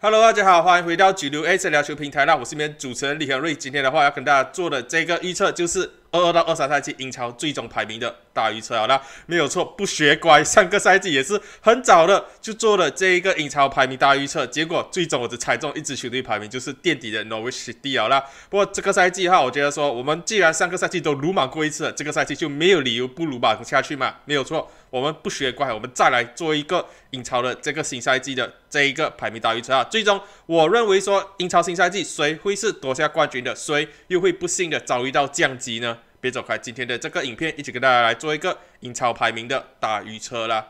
Hello，大家好，欢迎回到主流 A 色篮球平台。那我是你边主持人李恒瑞，今天的话要跟大家做的这个预测就是。二二到二三赛季英超最终排名的大预测，好了，没有错，不学乖。上个赛季也是很早的就做了这一个英超排名大预测，结果最终我只猜中一支球队排名，就是垫底的 Norwich City。好了，不过这个赛季哈，我觉得说我们既然上个赛季都鲁莽过一次，这个赛季就没有理由不鲁莽下去嘛。没有错，我们不学乖，我们再来做一个英超的这个新赛季的这一个排名大预测啊。最终我认为说，英超新赛季谁会是夺下冠军的，谁又会不幸的遭遇到降级呢？别走开！今天的这个影片，一起跟大家来做一个英超排名的大预测啦。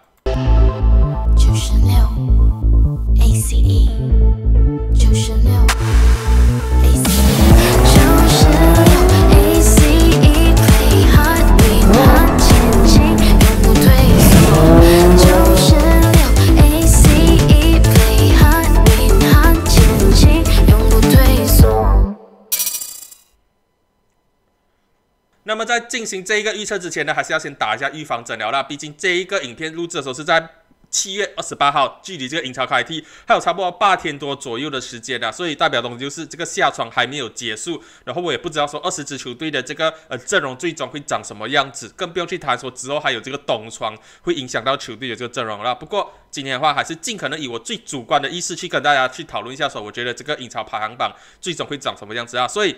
九十六，AC。进行这一个预测之前呢，还是要先打一下预防诊疗啦。毕竟这一个影片录制的时候是在七月二十八号，距离这个英超开踢还有差不多八天多左右的时间啊，所以代表东西就是这个夏窗还没有结束。然后我也不知道说二十支球队的这个呃阵容最终会长什么样子，更不用去谈说之后还有这个冬窗会影响到球队的这个阵容了。不过今天的话，还是尽可能以我最主观的意思去跟大家去讨论一下说，我觉得这个英超排行榜最终会长什么样子啊？所以。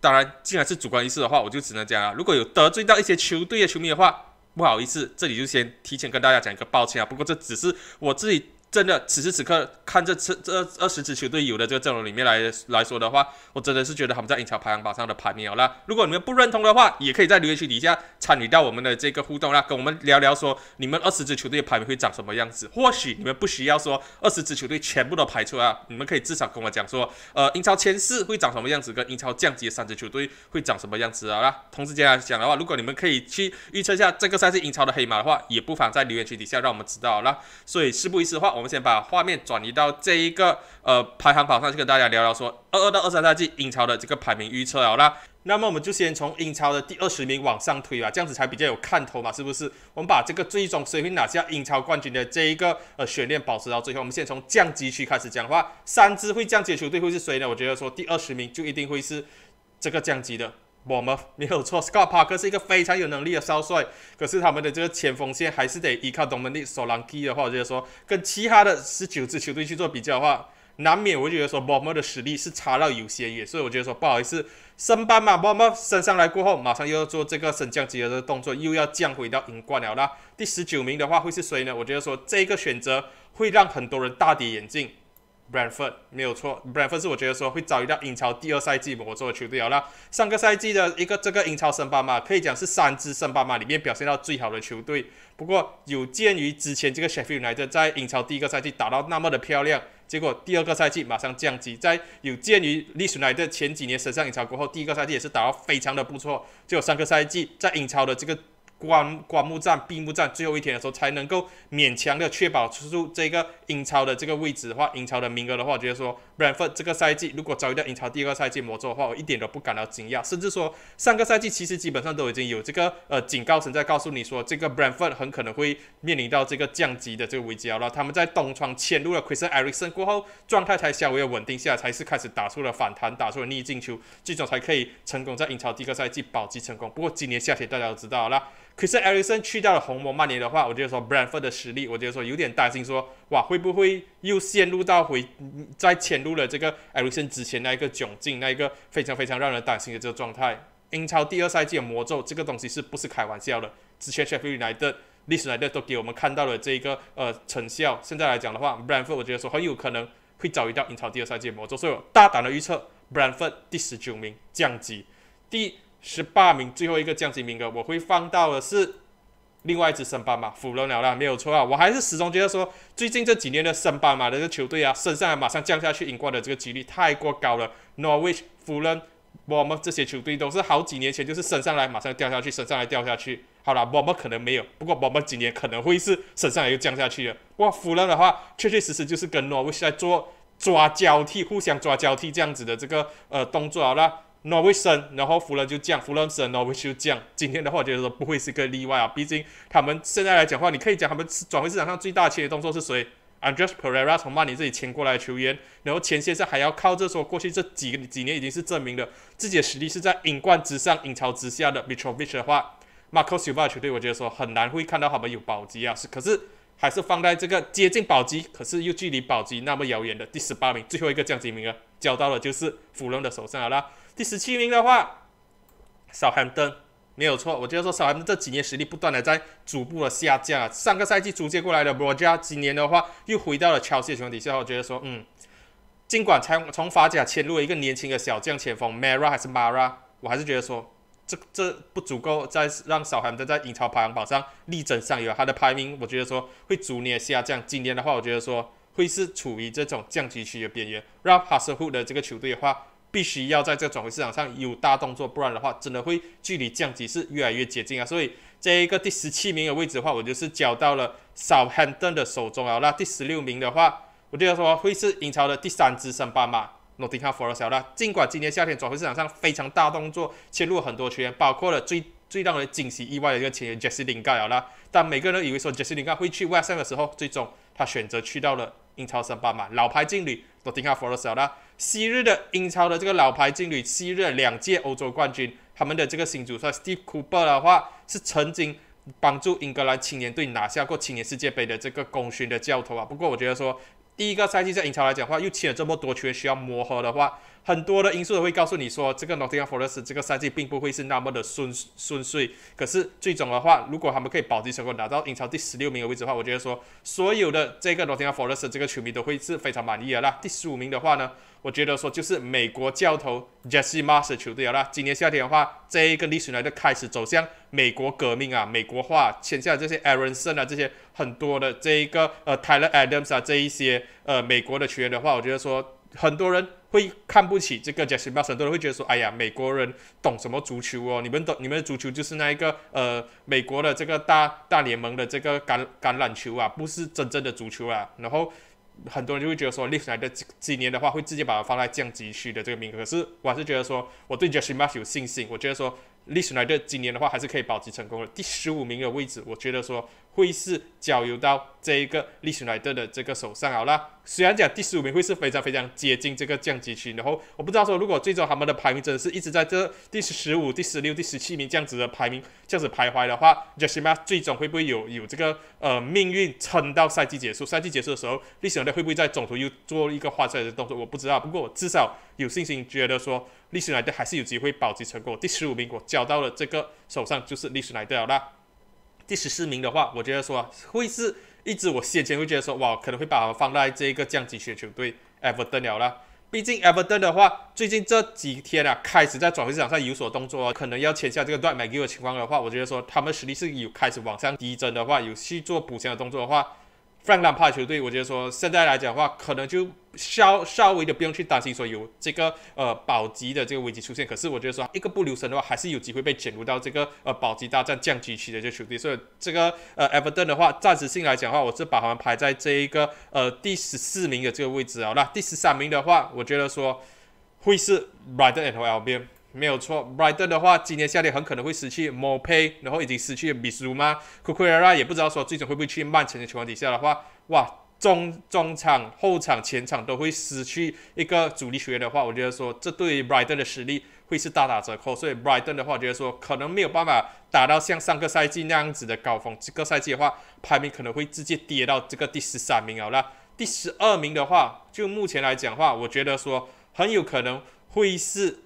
当然，既然是主观意识的话，我就只能讲啊。如果有得罪到一些球队的球迷的话，不好意思，这里就先提前跟大家讲一个抱歉啊。不过这只是我自己。真的，此时此刻看这次这二十支球队有的这个阵容里面来来说的话，我真的是觉得他们在英超排行榜上的排名好啦。如果你们不认同的话，也可以在留言区底下参与到我们的这个互动啦，跟我们聊聊说你们二十支球队排名会长什么样子。或许你们不需要说二十支球队全部都排出来，你们可以至少跟我讲说，呃，英超前四会长什么样子，跟英超降级的三支球队会长什么样子啊。那同时来讲的话，如果你们可以去预测一下这个赛季英超的黑马的话，也不妨在留言区底下让我们知道。啦。所以事不宜迟的话。我们先把画面转移到这一个呃排行榜上去，跟大家聊聊说二二到二三赛季英超的这个排名预测好啦。那么我们就先从英超的第二十名往上推吧，这样子才比较有看头嘛，是不是？我们把这个最终谁会拿下英超冠军的这一个呃悬念保持到最后。我们先从降级区开始讲话，三只会降级球队会是谁呢？我觉得说第二十名就一定会是这个降级的。我们 没有错，Scott Parker 是一个非常有能力的少帅，可是他们的这个前锋线还是得依靠 Dominik s o l a n k 的话，我觉得说跟其他的十九支球队去做比较的话，难免我觉得说我们的实力是差到有些远，所以我觉得说不好意思，升班嘛，我们升上来过后，马上又要做这个升降级的这个动作，又要降回到银冠了啦。第十九名的话会是谁呢？我觉得说这个选择会让很多人大跌眼镜。Brandford 没有错，Brandford 是我觉得说会遭遇到英超第二赛季我做的球队了。那上个赛季的一个这个英超升班马，可以讲是三支升班马里面表现到最好的球队。不过有鉴于之前这个 Sheffield United 在英超第一个赛季打到那么的漂亮，结果第二个赛季马上降级；在有鉴于 Leeds United 前几年升上英超过后，第一个赛季也是打到非常的不错。就有三个赛季在英超的这个。关关幕站闭幕战最后一天的时候，才能够勉强的确保出住这个英超的这个位置的话，英超的名额的话，我觉得说，Brentford 这个赛季如果遭遇到英超第二个赛季魔咒的话，我一点都不感到惊讶。甚至说，上个赛季其实基本上都已经有这个呃警告声在告诉你说，这个 Brentford 很可能会面临到这个降级的这个危机了。他们在东窗签入了 Chris Ericson 过后，状态才稍微的稳定下，才是开始打出了反弹，打出了逆境球，最终才可以成功在英超第一个赛季保级成功。不过今年夏天大家都知道了。可是艾利森去掉了红魔曼联的话，我觉得说布 o r d 的实力，我觉得说有点担心，说哇会不会又陷入到回再潜入了这个艾 o 森之前那一个窘境，那一个非常非常让人担心的这个状态。英超第二赛季的魔咒这个东西是不是开玩笑的？之前上一年的历史来的都给我们看到了这一个呃成效。现在来讲的话，布 o r d 我觉得说很有可能会遭遇到英超第二赛季的魔咒，所以我大胆的预测布 o r d 第十九名降级。第。十八名最后一个降级名额，我会放到的是另外一支升班马，辅罗了啦，没有错啊。我还是始终觉得说，最近这几年的升班马的球队啊，升上来马上降下去，赢冠的这个几率太过高了。Norwich、富罗、我们这些球队都是好几年前就是升上来马上掉下去，升上来掉下去。好了，我们可能没有，不过我们今年可能会是升上来又降下去了。哇，富罗的话，确确实实就是跟 Norwich 在做抓交替、互相抓交替这样子的这个呃动作。好了。n o 挪威升，然后弗伦就降，弗伦升，a 威就降。今天的话，我觉得说不会是个例外啊。毕竟他们现在来讲的话，你可以讲他们转会市场上最大切的动作是谁？Andres Pereira 从曼联这里签过来的球员，然后前些是还要靠这说过去，这几几年已经是证明了自己的实力是在英冠之上、英超之下的。Mitchell b i c h 的话，Marcus Uvar 球队，我觉得说很难会看到他们有保级啊。是，可是还是放在这个接近保级，可是又距离保级那么遥远的第十八名，最后一个降级名额交到了就是弗伦的手上，好啦。第十七名的话，小韩登没有错。我觉得说小韩登这几年实力不断的在逐步的下降。啊。上个赛季租借过来的博加，今年的话又回到了切尔西球衣底下。我觉得说，嗯，尽管才从法甲签入了一个年轻的小将前锋 Mara 还是 Mara，我还是觉得说，这这不足够再让小韩登在英超排行榜上力争上游。他的排名，我觉得说会逐年下降。今年的话，我觉得说会是处于这种降级区的边缘。Rap h a s e l h 的这个球队的话。必须要在这个转会市场上有大动作，不然的话，真的会距离降级是越来越接近啊！所以这一个第十七名的位置的话，我就是交到了 Southampton 的手中啊。那第十六名的话，我就要说会是英超的第三支升班马 Nottingham Forest 啊。尽管今年夏天转会市场上非常大动作，切入很多球员，包括了最最让人惊喜意外的一个球员 Jesse Lingard 啊，但每个人都以为说 Jesse Lingard 会去外省的时候，最终他选择去到了英超升班马老牌劲旅 Nottingham Forest 啊。昔日的英超的这个老牌劲旅，昔日两届欧洲冠军，他们的这个新主帅 Steve Cooper 的话，是曾经帮助英格兰青年队拿下过青年世界杯的这个功勋的教头啊。不过我觉得说，第一个赛季在英超来讲话，又签了这么多缺，需要磨合的话。很多的因素都会告诉你说，这个 Nottingham Forest 这个赛季并不会是那么的顺顺遂。可是最终的话，如果他们可以保级成功，拿到英超第十六名的位置的话，我觉得说，所有的这个 Nottingham Forest 这个球迷都会是非常满意的。那第十五名的话呢，我觉得说就是美国教头 Jesse m a r s h 球队啊。今年夏天的话，这一个历史呢就开始走向美国革命啊，美国化签下这些 Aaronson 啊，这些很多的这一个呃 Tyler Adams 啊这一些呃美国的球员的话，我觉得说。很多人会看不起这个杰西马，很多人会觉得说，哎呀，美国人懂什么足球哦？你们懂你们的足球就是那一个呃，美国的这个大大联盟的这个橄橄榄球啊，不是真正的足球啊。然后很多人就会觉得说，历史来的今年的话会直接把它放在降级区的这个名额。可是我还是觉得说，我对杰西马有信心，我觉得说历史来的今年的话还是可以保级成功的，第十五名的位置，我觉得说。会是交由到这一个利史莱德的这个手上好啦。虽然讲第十五名会是非常非常接近这个降级区，然后我不知道说如果最终他们的排名真的是一直在这第十五、第十六、第十七名这样子的排名这样子徘徊的话，就希望最终会不会有有这个呃命运撑到赛季结束。赛季结束的时候，利史莱德会不会在中途又做一个换帅的动作？我不知道。不过我至少有信心觉得说利史莱德还是有机会保级成功。第十五名我交到了这个手上就是利史莱德好了。第十四名的话，我觉得说会是一直我先前会觉得说哇，可能会把放在这个降级区球队 Everton 了。啦。毕竟 Everton 的话，最近这几天啊，开始在转会市场上有所动作，可能要签下这个 d 买给 m i 的情况的话，我觉得说他们实力是有开始往上提升的话，有去做补强的动作的话。Frank Lampard 球队，我觉得说现在来讲的话，可能就稍稍微的不用去担心说有这个呃保级的这个危机出现。可是我觉得说一个不留神的话，还是有机会被卷入到这个呃保级大战降级区的这球队。所以这个呃 Everton 的话，暂时性来讲的话，我是把他们排在这一个呃第十四名的这个位置啊。那第十三名的话，我觉得说会是 Rider and LBM。没有错，Brighton 的话，今年下跌很可能会失去 m o e p a y 然后已经失去 m i s u m a c u u r a 也不知道说最终会不会去曼城的情况底下的话，哇，中中场后场前场都会失去一个主力球员的话，我觉得说这对 Brighton 的实力会是大打折扣，所以 Brighton 的话，我觉得说可能没有办法打到像上个赛季那样子的高峰，这个赛季的话，排名可能会直接跌到这个第十三名好那第十二名的话，就目前来讲话，我觉得说很有可能会是。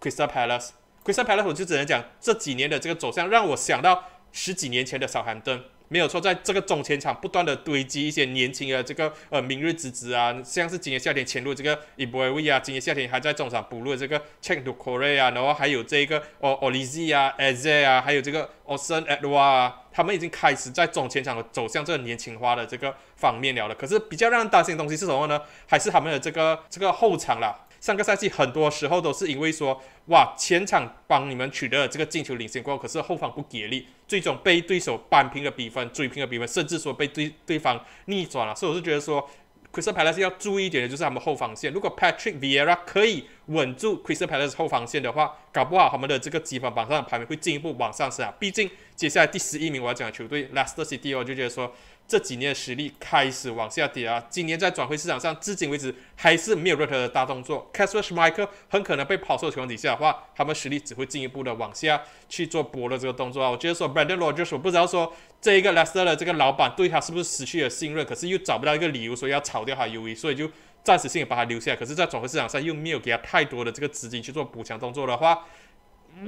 Crystal Palace，Crystal Palace，我就只能讲这几年的这个走向，让我想到十几年前的小韩灯，没有错，在这个中前场不断的堆积一些年轻的这个呃明日之子啊，像是今年夏天签入这个 Imbolo 啊，今年夏天还在中场补入这个 Checknukorey 啊，然后还有这个哦 Olisey 啊，Az 啊，还有这个 Oson Edward 啊，他们已经开始在中前场走向这个年轻化的这个方面了了，可是比较让人担心的东西是什么呢？还是他们的这个这个后场啦。上个赛季很多时候都是因为说哇前场帮你们取得了这个进球领先过，可是后方不给力，最终被对手扳平了比分，追平了比分，甚至说被对对方逆转了。所以我是觉得说，Crystal Palace 要注意一点的就是他们后防线。如果 Patrick Vieira 可以稳住 Crystal Palace 后防线的话，搞不好他们的这个积分榜上的排名会进一步往上升啊。毕竟接下来第十一名我要讲的球队 Leicester City 我就觉得说。这几年的实力开始往下跌啊！今年在转会市场上，至今为止还是没有任何的大动作。c a s h m e r h Michael 很可能被抛售的情况底下的话，他们实力只会进一步的往下去做搏的这个动作啊！我觉得说 Brandon r o g e r s 不知道说这一个 Leicester 的这个老板对他是不是失去了信任，可是又找不到一个理由说要炒掉他 U V，所以就暂时性也把他留下。可是，在转会市场上又没有给他太多的这个资金去做补强动作的话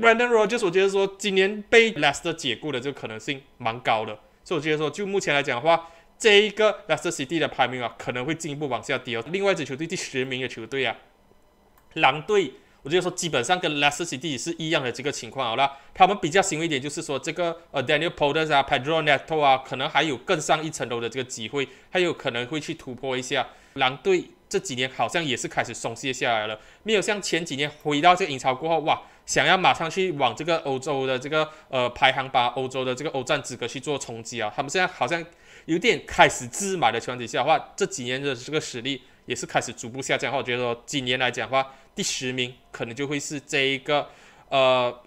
，Brandon r o g e r s 我觉得说今年被 Leicester 解雇的这个可能性蛮高的。所以我觉得说，就目前来讲的话，这一个 l e s t e r City 的排名啊，可能会进一步往下跌哦。另外一支球队，第十名的球队啊，狼队，我觉得说基本上跟 l e s t e r City 是一样的这个情况好了。他们比较欣慰一点就是说，这个呃 Daniel p o d e r s 啊，Pedro Neto 啊，可能还有更上一层楼的这个机会，还有可能会去突破一下。狼队这几年好像也是开始松懈下来了，没有像前几年回到这个英超过后，哇。想要马上去往这个欧洲的这个呃排行榜、欧洲的这个欧战资格去做冲击啊！他们现在好像有点开始自满的情况下的话，这几年的这个实力也是开始逐步下降。我觉得说今年来讲的话，第十名可能就会是这一个呃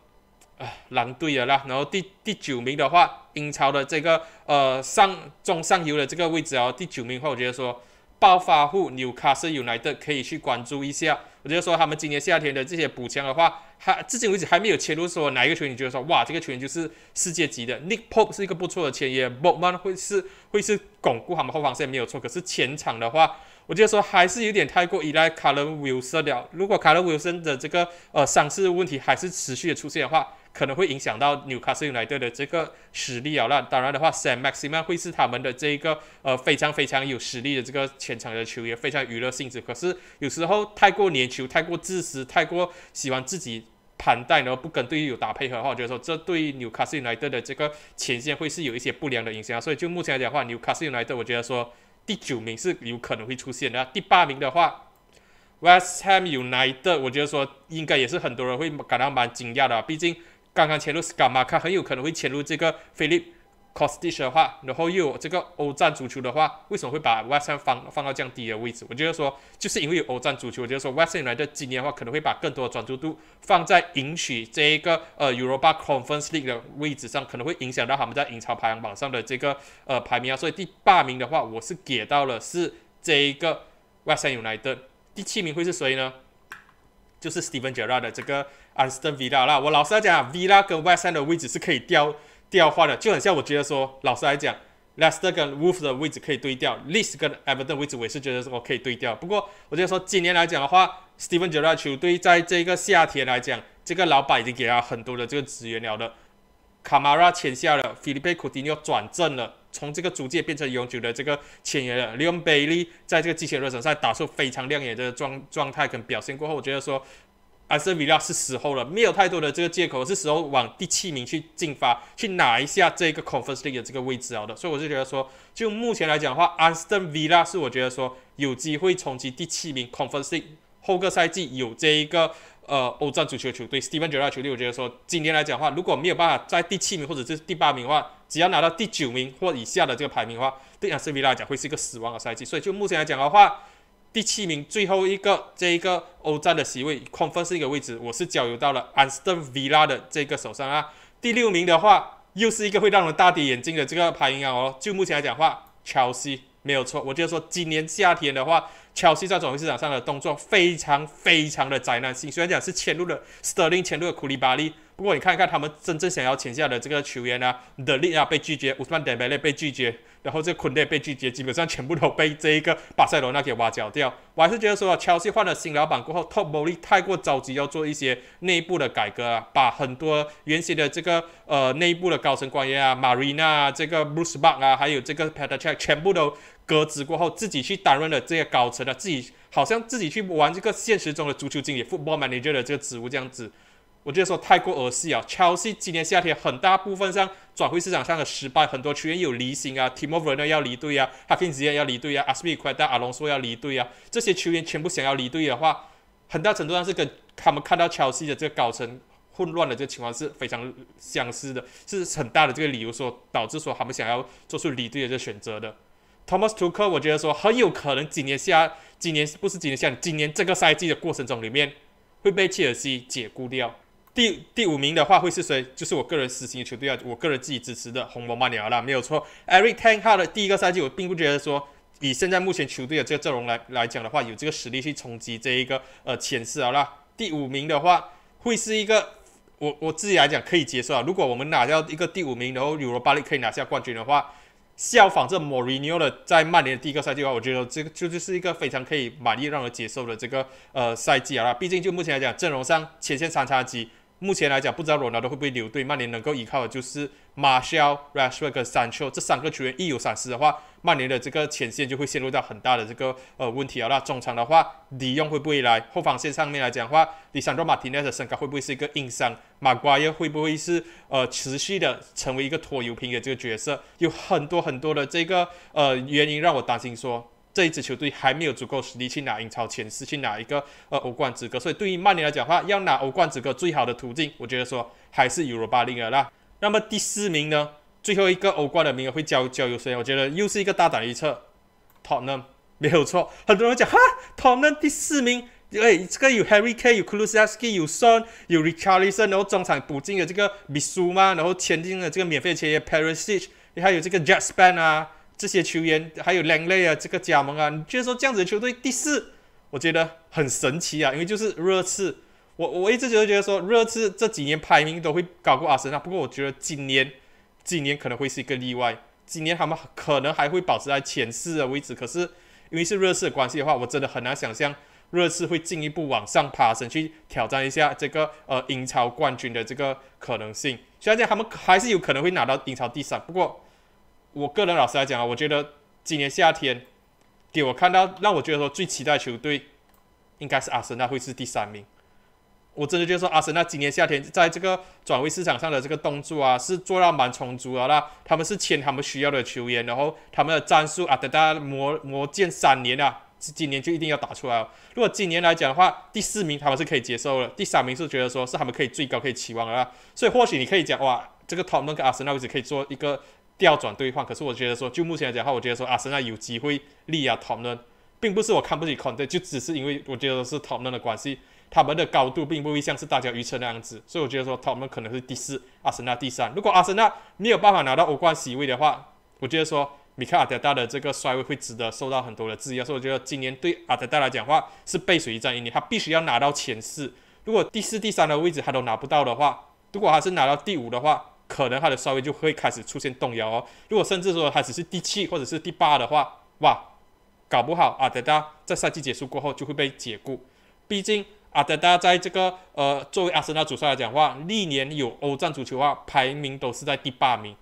啊狼队了啦。然后第第九名的话，英超的这个呃上中上游的这个位置啊，第九名的话，我觉得说。暴发户纽卡 i 有来的，可以去关注一下。我就说他们今年夏天的这些补强的话，还至今为止还没有切入说哪一个球员，觉得说哇，这个球员就是世界级的。Nick Pope 是一个不错的签约，Bogman 会是会是巩固他们后防线没有错。可是前场的话，我就说还是有点太过依赖 Carlo Wilson 了。如果 Carlo Wilson 的这个呃伤势问题还是持续的出现的话，可能会影响到纽卡斯尔联队的这个实力啊。那当然的话，Sam m a x i m a 会是他们的这个呃非常非常有实力的这个前场的球员，非常娱乐性质。可是有时候太过粘球、太过自私、太过喜欢自己盘带，然后不跟队友打配合的话，我觉得说这对纽卡斯尔联队的这个前线会是有一些不良的影响。所以就目前来讲的话，纽卡斯尔联队，我觉得说第九名是有可能会出现的。第八名的话，West Ham United，我觉得说应该也是很多人会感到蛮惊讶的，毕竟。刚刚潜入斯卡马卡，很有可能会潜入这个菲利普·斯蒂的话，然后又有这个欧战足球的话，为什么会把外线放放到这样低的位置？我觉得说，就是因为有欧战足球，我觉得说，外线 u n 今年的话可能会把更多的专注度放在赢取这一个呃 Europa Conference League 的位置上，可能会影响到他们在英超排行榜上的这个呃排名啊。所以第八名的话，我是给到了是这一个外线 United，第七名会是谁呢？就是 Steven Gerrard 的这个 a s t o n Villa 啦，我老实来讲，Villa 跟 Weston 的位置是可以调调换的，就很像我觉得说，老实来讲，Lester 跟 w o l f 的位置可以对调，List 跟 Everton 位置，我也是觉得说可以对调。不过我觉得说今年来讲的话，Steven Gerrard 球队在这个夏天来讲，这个老板已经给他很多的这个资源了的，Camara 签下了菲 i l i p e Coutinho 转正了。从这个租借变成永久的这个签约了，Leon Bailey 在这个机器人省赛打出非常亮眼的状状态跟表现过后，我觉得说 a n 维拉 Villa 是时候了，没有太多的这个借口，是时候往第七名去进发，去拿一下这个 Conference 这个位置好的，所以我就觉得说，就目前来讲的话 a 斯顿维拉 Villa 是我觉得说有机会冲击第七名 Conference 后个赛季有这一个。呃，欧战足球球队，斯蒂芬·杰拉球队，我觉得说，今天来讲话，如果没有办法在第七名或者是第八名的话，只要拿到第九名或以下的这个排名的话，对安斯维拉来讲会是一个死亡的赛季。所以就目前来讲的话，第七名最后一个这一个欧战的席位空分是一个位置，我是交由到了安斯维拉的这个手上啊。第六名的话，又是一个会让我大跌眼镜的这个排名啊！哦，就目前来讲话，切尔西没有错，我就说今年夏天的话。切尔西在转会市场上的动作非常非常的灾难性。虽然讲是潜入了 s t r 斯特林，签入了库里巴利，不过你看一看他们真正想要签下的这个球员啊，德利啊被拒绝，五十万德梅莱被拒绝，然后这个昆内被拒绝，基本上全部都被这一个巴塞罗那给挖角掉。我还是觉得说，切尔西换了新老板过后，t o p o 博 y 太过着急要做一些内部的改革啊，把很多原先的这个呃内部的高层官员啊，马里纳、这个 b r u 布鲁斯巴克啊，还有这个 p e t 帕特切尔全部都。格子过后，自己去担任了这些高层的，自己好像自己去玩这个现实中的足球经理 （football manager） 的这个职务这样子，我觉得说太过儿戏啊！Chelsea 今年夏天很大部分像转会市场上的失败，很多球员有离心啊，Tim o v e r 要离队啊，Harkins 直要离队啊，Spikey 快但阿隆索要离队啊，这些球员全部想要离队的话，很大程度上是跟他们看到 Chelsea 的这个高层混乱的这个情况是非常相似的，是很大的这个理由所导致说他们想要做出离队的这选择的。托马斯图克，我觉得说很有可能今年下，今年不是今年下，今年这个赛季的过程中里面会被切尔西解雇掉。第第五名的话会是谁？就是我个人私心球队啊，我个人自己支持的红魔曼联啊，没有错。艾瑞坦他的第一个赛季，我并不觉得说，以现在目前球队的这个阵容来来讲的话，有这个实力去冲击这一个呃前四啊，了，第五名的话会是一个，我我自己来讲可以接受啊。如果我们拿掉一个第五名，然后纽罗巴黎可以拿下冠军的话。效仿这 m o r i n 尼 o 的在曼联的第一个赛季的话，我觉得这个就就是一个非常可以满意让人接受的这个呃赛季啊。毕竟就目前来讲，阵容上前线三叉戟。目前来讲，不知道罗纳德会不会留队。曼联能够依靠的就是马肖、Rashford、三丘这三个球员。一有闪失的话，曼联的这个前线就会陷入到很大的这个呃问题啊。那中场的话，李用会不会来？后防线上面来讲的话，里桑多马丁内的身高会不会是一个硬伤？马瓜耶会不会是呃持续的成为一个拖油瓶的这个角色？有很多很多的这个呃原因让我担心说。这一支球队还没有足够实力去拿英超前四，去拿一个呃欧冠资格，所以对于曼联来讲话，要拿欧冠资格最好的途径，我觉得说还是 e u r o 巴 a l 啦。那么第四名呢，最后一个欧冠的名额会交交由谁？我觉得又是一个大胆预测，Tottenham 没有错。很多人讲哈 Tottenham 第四名，因为这个有 Harry Kane、有 k l u s e v i c 有 Son、有 Richardson，然后中场补进的这个 Bissouma，然后前进了这个免费签约 p a r i s i c 还有这个 j a s p e 啊，这些球员还有两类啊，这个加盟啊，你觉得说这样子的球队第四，我觉得很神奇啊，因为就是热刺，我我一直觉得觉得说热刺这几年排名都会高过阿森纳，不过我觉得今年，今年可能会是一个例外，今年他们可能还会保持在前四的位置，可是因为是热刺的关系的话，我真的很难想象热刺会进一步往上爬升去挑战一下这个呃英超冠军的这个可能性，虽然讲他们还是有可能会拿到英超第三，不过。我个人老实来讲啊，我觉得今年夏天给我看到让我觉得说最期待球队应该是阿森纳会是第三名。我真的就是说阿森纳今年夏天在这个转会市场上的这个动作啊，是做到蛮充足的那他们是签他们需要的球员，然后他们的战术啊，等家磨磨剑三年啊，是今年就一定要打出来。如果今年来讲的话，第四名他们是可以接受的，第三名是觉得说是他们可以最高可以期望啦。所以或许你可以讲哇，这个 t o 托门跟阿森纳可以做一个。调转对换，可是我觉得说，就目前来讲的话，我觉得说，阿森纳有机会力压讨论，并不是我看不起 Conte，就只是因为我觉得是讨论的关系，他们的高度并不会像是大家预测那样子，所以我觉得说，讨论可能是第四，阿森纳第三。如果阿森纳没有办法拿到欧冠席位的话，我觉得说，米克阿德大的这个衰位会值得受到很多的质疑。所以我觉得今年对阿德戴来讲的话，是背水一战一年，他必须要拿到前四。如果第四、第三的位置他都拿不到的话，如果他是拿到第五的话。可能他的稍微就会开始出现动摇哦。如果甚至说他只是第七或者是第八的话，哇，搞不好阿德达在赛季结束过后就会被解雇。毕竟阿德达在这个呃作为阿森纳主帅来讲的话，历年有欧战足球啊排名都是在第八名，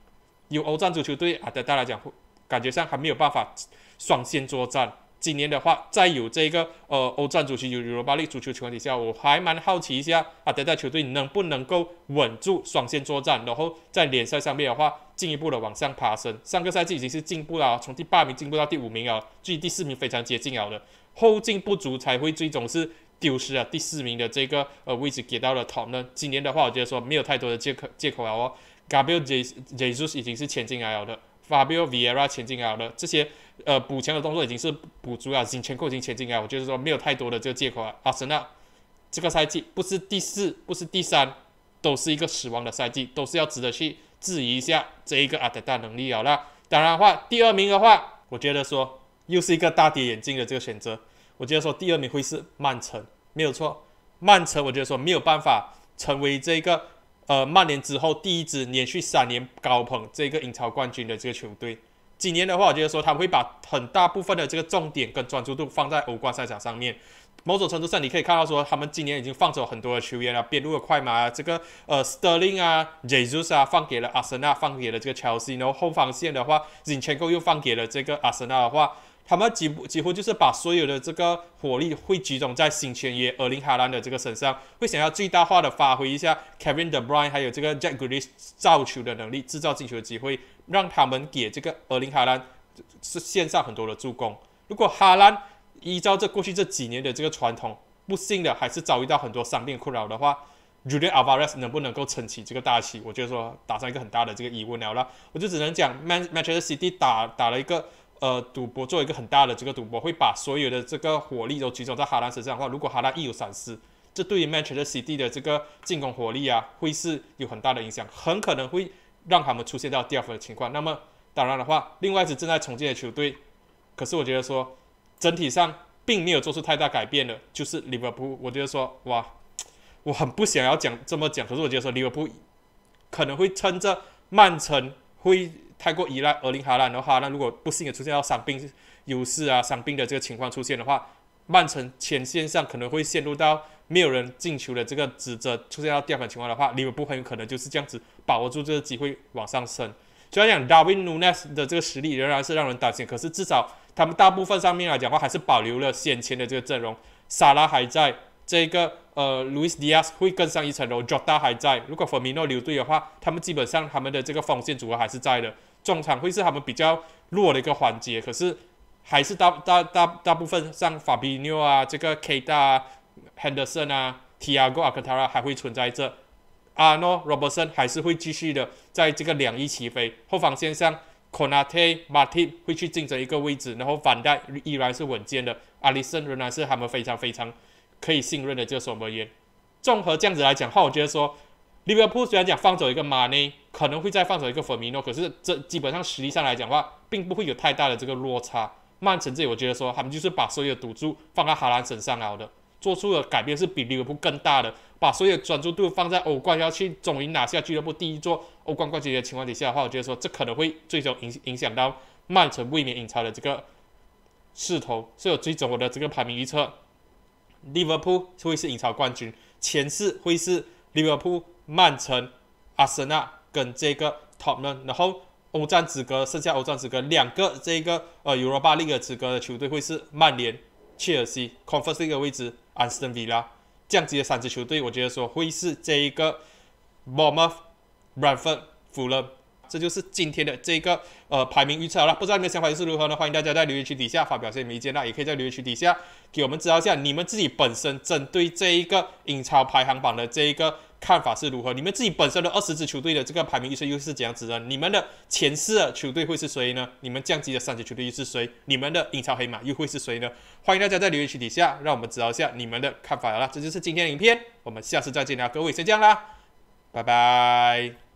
有欧战足球队阿德达来讲，感觉上还没有办法双线作战。今年的话，再有这个呃欧战主席尤罗巴利足球况底下，我还蛮好奇一下阿德代球队能不能够稳住双线作战，然后在联赛上面的话进一步的往上爬升。上个赛季已经是进步了，从第八名进步到第五名啊，距离第四名非常接近了的。后劲不足才会最终是丢失了第四名的这个呃位置，给到了讨论。今年的话，我觉得说没有太多的借口借口了哦。W J Jesus 已经是前进来了。Fabio Vieira 前进啊的这些呃补强的动作已经是补足啊，已经全扣已经前进啊，我就是说没有太多的这个借口啊。阿森纳这个赛季不是第四，不是第三，都是一个死亡的赛季，都是要值得去质疑一下这一个阿德大能力好了。当然的话，第二名的话，我觉得说又是一个大跌眼镜的这个选择。我觉得说第二名会是曼城，没有错，曼城我觉得说没有办法成为这个。呃，曼联之后第一支连续三年高捧这个英超冠军的这个球队，今年的话，我觉得说他们会把很大部分的这个重点跟专注度放在欧冠赛场上面。某种程度上，你可以看到说，他们今年已经放走很多的球员了，边路的快马，这个呃，Sterling 啊，Jesus 啊，放给了阿森纳，放给了这个 Chelsea。然后后防线的话，Zinchenko 又放给了这个阿森纳的话。他们几几乎就是把所有的这个火力会集中在新签约厄林哈兰的这个身上，会想要最大化的发挥一下 Kevin De Bruyne 还有这个 Jack Grealis 造球的能力，制造进球的机会，让他们给这个厄林哈兰是献上很多的助攻。如果哈兰依照这过去这几年的这个传统，不幸的还是遭遇到很多伤病困扰的话 j u d y Alvarez 能不能够撑起这个大旗，我觉得说打上一个很大的这个疑问了啦。我就只能讲 Manchester City 打打了一个。呃，赌博做一个很大的这个赌博，会把所有的这个火力都集中在哈兰身上的话，如果哈兰一有闪失，这对于曼城的 C D 的这个进攻火力啊，会是有很大的影响，很可能会让他们出现到第二分的情况。那么，当然的话，另外一支正在重建的球队，可是我觉得说，整体上并没有做出太大改变的，就是利物浦。我觉得说，哇，我很不想要讲这么讲，可是我觉得说，利物浦可能会趁着曼城会。太过依赖厄林哈兰的话，那如果不幸的出现到伤病、优势啊、伤病的这个情况出现的话，曼城前线上可能会陷入到没有人进球的这个指责，出现到掉粉情况的话，利物浦很有可能就是这样子把握住这个机会往上升。虽然讲 Darwin Nunes 的这个实力仍然是让人担心，可是至少他们大部分上面来讲话还是保留了先前的这个阵容，萨拉还在，这个呃，l u i s Diaz 会更上一层楼，t a 还在。如果弗 n 诺留队的话，他们基本上他们的这个防线组合还是在的。中场会是他们比较弱的一个环节，可是还是大大大大部分像法比尼啊、这个 K 大啊、Henderson 啊、t i a g o a l c n t a r a 还会存在着，阿诺 Robertson 还是会继续的在这个两翼齐飞后防线上，Conte Martin 会去竞争一个位置，然后反带依然是稳健的 a l i s o n 仍然是他们非常非常可以信任的这守门员。综合这样子来讲的话，我觉得说。利物浦虽然讲放走一个马内，可能会再放走一个弗里诺，可是这基本上实力上来讲的话，并不会有太大的这个落差。曼城这里，我觉得说他们就是把所有的赌注放在哈兰身上来的，做出的改变是比利物浦更大的，把所有的专注度放在欧冠要去终于拿下俱乐部第一座欧冠冠军的情况底下的话，我觉得说这可能会最终影影响到曼城卫冕英超的这个势头，所以我最终我的这个排名预测，利物浦会是英超冠军，前四会是利物浦。曼城、阿森纳跟这个 Top 呢，然后欧战资格剩下欧战资格两个，这个呃，有欧霸资格的球队会是曼联、切尔西。Conference 一个位置，安斯顿维拉降级的三支球队，我觉得说会是这一个 Bournemouth、Rother、Fulham。这就是今天的这个呃排名预测了，不知道你们想法又是如何呢？欢迎大家在留言区底下发表一些意见那也可以在留言区底下给我们知道一下你们自己本身针对这一个英超排行榜的这一个。看法是如何？你们自己本身的二十支球队的这个排名预测又是怎样子的？你们的前四球队会是谁呢？你们降级的三支球队又是谁？你们的英超黑马又会是谁呢？欢迎大家在留言区底下让我们知道一下你们的看法啦！这就是今天的影片，我们下次再见啦，各位先这样啦，拜拜。